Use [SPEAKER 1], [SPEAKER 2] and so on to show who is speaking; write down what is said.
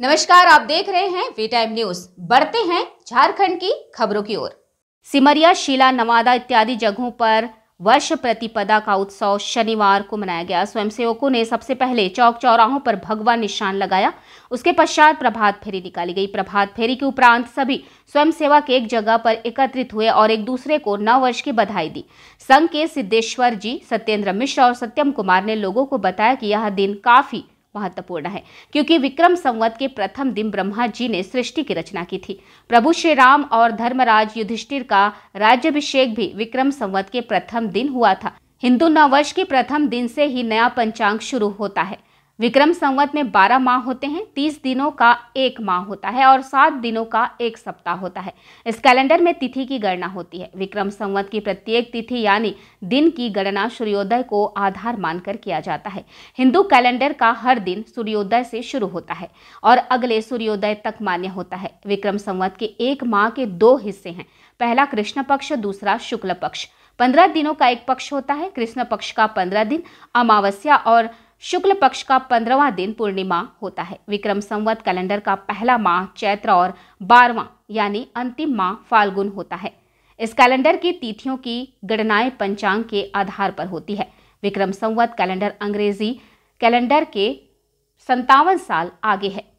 [SPEAKER 1] नमस्कार आप देख रहे हैं वी टाइम न्यूज बढ़ते हैं झारखंड की खबरों की ओर सिमरिया शिला नवादा इत्यादि जगहों पर वर्ष प्रतिपदा का उत्सव शनिवार को मनाया गया स्वयंसेवकों ने सबसे पहले चौक चौराहों पर भगवा निशान लगाया उसके पश्चात प्रभात फेरी निकाली गई प्रभात फेरी के उपरांत सभी स्वयंसेवक एक जगह पर एकत्रित हुए और एक दूसरे को नव वर्ष की बधाई दी संघ के सिद्धेश्वर जी सत्येंद्र मिश्र और सत्यम कुमार ने लोगों को बताया कि यह दिन काफी महत्वपूर्ण है क्योंकि विक्रम संवत के प्रथम दिन ब्रह्मा जी ने सृष्टि की रचना की थी प्रभु श्री राम और धर्मराज युधिष्ठिर का राज्यभिषेक भी विक्रम संवत के प्रथम दिन हुआ था हिंदू नववर्ष के प्रथम दिन से ही नया पंचांग शुरू होता है विक्रम संवत में 12 माह होते हैं 30 दिनों का एक माह होता है और सात दिनों का एक सप्ताह होता है इस कैलेंडर में तिथि की गणना होती है विक्रम संवत की प्रत्येक तिथि यानी दिन की गणना सूर्योदय को आधार मानकर किया जाता है हिंदू कैलेंडर का हर दिन सूर्योदय से शुरू होता है और अगले सूर्योदय तक मान्य होता है विक्रम संवत के एक माह के दो हिस्से हैं पहला कृष्ण पक्ष दूसरा शुक्ल पक्ष पंद्रह दिनों का एक पक्ष होता है कृष्ण पक्ष का पंद्रह दिन अमावस्या और शुक्ल पक्ष का पंद्रवा दिन पूर्णिमा होता है विक्रम संवत कैलेंडर का पहला माह चैत्र और बारवा यानी अंतिम माह फाल्गुन होता है इस कैलेंडर की तिथियों की गणनाएं पंचांग के आधार पर होती है विक्रम संवत कैलेंडर अंग्रेजी कैलेंडर के संतावन साल आगे है